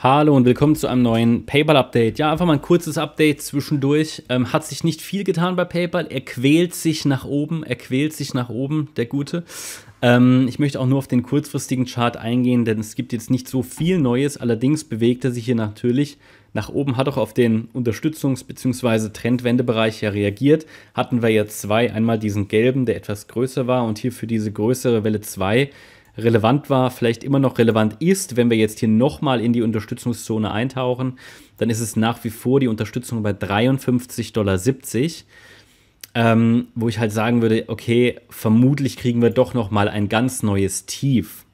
Hallo und willkommen zu einem neuen PayPal-Update. Ja, einfach mal ein kurzes Update zwischendurch. Ähm, hat sich nicht viel getan bei PayPal. Er quält sich nach oben. Er quält sich nach oben, der Gute. Ähm, ich möchte auch nur auf den kurzfristigen Chart eingehen, denn es gibt jetzt nicht so viel Neues. Allerdings bewegt er sich hier natürlich nach oben, hat auch auf den Unterstützungs- bzw. Trendwendebereich ja reagiert. Hatten wir ja zwei. Einmal diesen gelben, der etwas größer war und hier für diese größere Welle 2 relevant war, vielleicht immer noch relevant ist, wenn wir jetzt hier nochmal in die Unterstützungszone eintauchen, dann ist es nach wie vor die Unterstützung bei 53,70 Dollar, ähm, wo ich halt sagen würde, okay, vermutlich kriegen wir doch nochmal ein ganz neues Tief.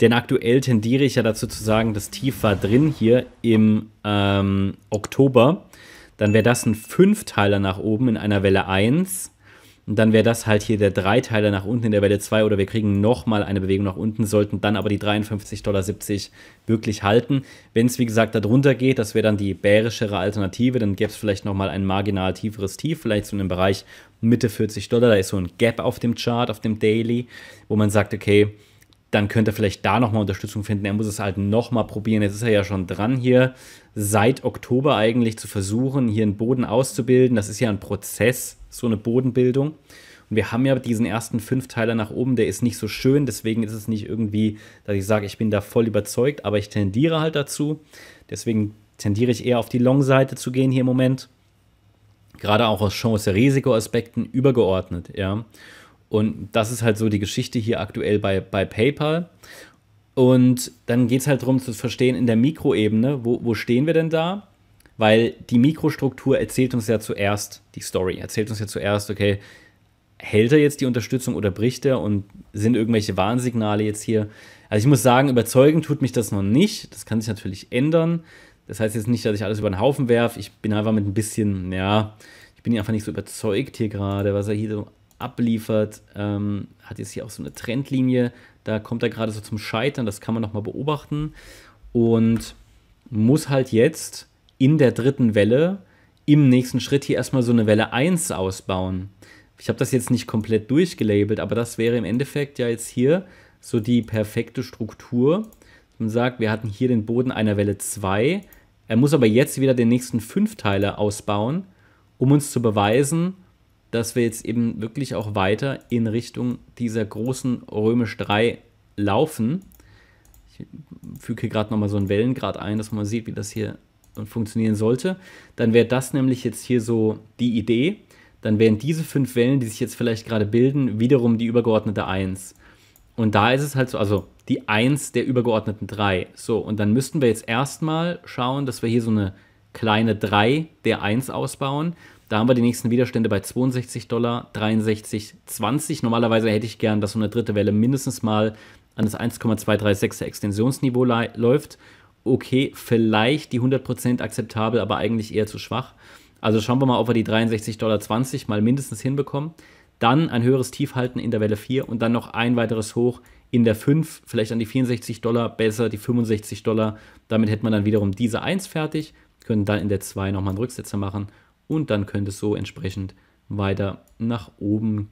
Denn aktuell tendiere ich ja dazu zu sagen, das Tief war drin hier im ähm, Oktober. Dann wäre das ein Fünfteiler nach oben in einer Welle 1 und dann wäre das halt hier der Dreiteiler nach unten in der Welle 2 oder wir kriegen nochmal eine Bewegung nach unten, sollten dann aber die 53,70 Dollar wirklich halten. Wenn es wie gesagt darunter geht, das wäre dann die bärischere Alternative, dann gäbe es vielleicht nochmal ein marginal tieferes Tief, vielleicht so in dem Bereich Mitte 40 Dollar, da ist so ein Gap auf dem Chart, auf dem Daily, wo man sagt, okay, dann könnte er vielleicht da nochmal Unterstützung finden. Er muss es halt nochmal probieren. Jetzt ist er ja schon dran, hier seit Oktober eigentlich zu versuchen, hier einen Boden auszubilden. Das ist ja ein Prozess so eine Bodenbildung. Und wir haben ja diesen ersten Fünfteiler nach oben, der ist nicht so schön, deswegen ist es nicht irgendwie, dass ich sage, ich bin da voll überzeugt, aber ich tendiere halt dazu. Deswegen tendiere ich eher auf die Long-Seite zu gehen hier im Moment. Gerade auch aus Chance-Risiko-Aspekten übergeordnet, ja. Und das ist halt so die Geschichte hier aktuell bei, bei PayPal. Und dann geht es halt darum zu verstehen, in der Mikroebene, wo, wo stehen wir denn da? weil die Mikrostruktur erzählt uns ja zuerst die Story, erzählt uns ja zuerst, okay, hält er jetzt die Unterstützung oder bricht er und sind irgendwelche Warnsignale jetzt hier? Also ich muss sagen, überzeugen tut mich das noch nicht. Das kann sich natürlich ändern. Das heißt jetzt nicht, dass ich alles über den Haufen werfe. Ich bin einfach mit ein bisschen, ja, ich bin einfach nicht so überzeugt hier gerade, was er hier so abliefert. Ähm, hat jetzt hier auch so eine Trendlinie. Da kommt er gerade so zum Scheitern. Das kann man nochmal beobachten. Und muss halt jetzt in der dritten Welle im nächsten Schritt hier erstmal so eine Welle 1 ausbauen. Ich habe das jetzt nicht komplett durchgelabelt, aber das wäre im Endeffekt ja jetzt hier so die perfekte Struktur. Man sagt, wir hatten hier den Boden einer Welle 2. Er muss aber jetzt wieder den nächsten Fünfteiler ausbauen, um uns zu beweisen, dass wir jetzt eben wirklich auch weiter in Richtung dieser großen Römisch 3 laufen. Ich füge hier gerade nochmal so einen Wellengrad ein, dass man sieht, wie das hier und funktionieren sollte, dann wäre das nämlich jetzt hier so die Idee. Dann wären diese fünf Wellen, die sich jetzt vielleicht gerade bilden, wiederum die übergeordnete 1. Und da ist es halt so, also die 1 der übergeordneten 3. So, und dann müssten wir jetzt erstmal schauen, dass wir hier so eine kleine 3 der 1 ausbauen. Da haben wir die nächsten Widerstände bei 62 Dollar, 63, 20. Normalerweise hätte ich gern, dass so eine dritte Welle mindestens mal an das 1,236er Extensionsniveau läuft okay, vielleicht die 100% akzeptabel, aber eigentlich eher zu schwach. Also schauen wir mal, ob wir die 63,20 Dollar mal mindestens hinbekommen. Dann ein höheres Tief halten in der Welle 4 und dann noch ein weiteres Hoch in der 5, vielleicht an die 64 Dollar, besser die 65 Dollar. Damit hätte man dann wiederum diese 1 fertig, können dann in der 2 nochmal einen Rücksetzer machen und dann könnte es so entsprechend weiter nach oben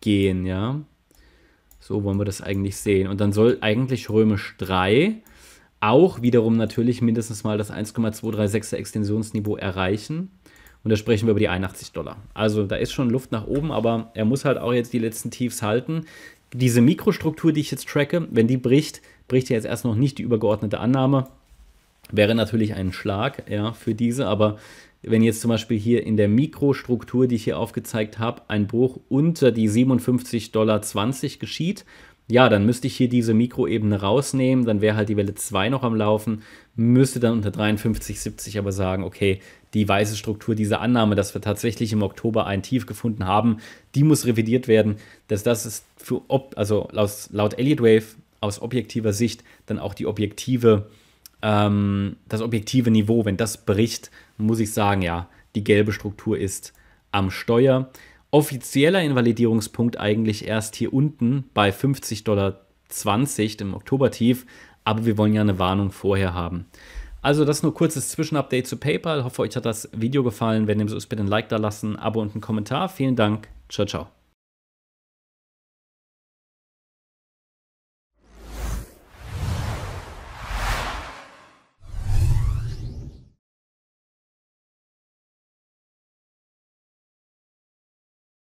gehen, ja. So wollen wir das eigentlich sehen. Und dann soll eigentlich römisch 3 auch wiederum natürlich mindestens mal das 1,236er Extensionsniveau erreichen. Und da sprechen wir über die 81 Dollar. Also da ist schon Luft nach oben, aber er muss halt auch jetzt die letzten Tiefs halten. Diese Mikrostruktur, die ich jetzt tracke, wenn die bricht, bricht ja jetzt erst noch nicht die übergeordnete Annahme. Wäre natürlich ein Schlag ja, für diese, aber wenn jetzt zum Beispiel hier in der Mikrostruktur, die ich hier aufgezeigt habe, ein Bruch unter die 57,20 Dollar geschieht, ja, dann müsste ich hier diese Mikroebene rausnehmen, dann wäre halt die Welle 2 noch am Laufen, müsste dann unter 53, 70 aber sagen, okay, die weiße Struktur, diese Annahme, dass wir tatsächlich im Oktober ein Tief gefunden haben, die muss revidiert werden, dass das ist für, also laut, laut Elliott Wave aus objektiver Sicht dann auch die objektive, ähm, das objektive Niveau, wenn das bricht, muss ich sagen, ja, die gelbe Struktur ist am Steuer offizieller Invalidierungspunkt eigentlich erst hier unten bei 50,20 Dollar, dem Oktobertief. Aber wir wollen ja eine Warnung vorher haben. Also das nur kurzes Zwischenupdate zu PayPal. Ich hoffe, euch hat das Video gefallen. Wenn dem so ist, bitte ein Like da lassen, Abo und einen Kommentar. Vielen Dank. Ciao, ciao.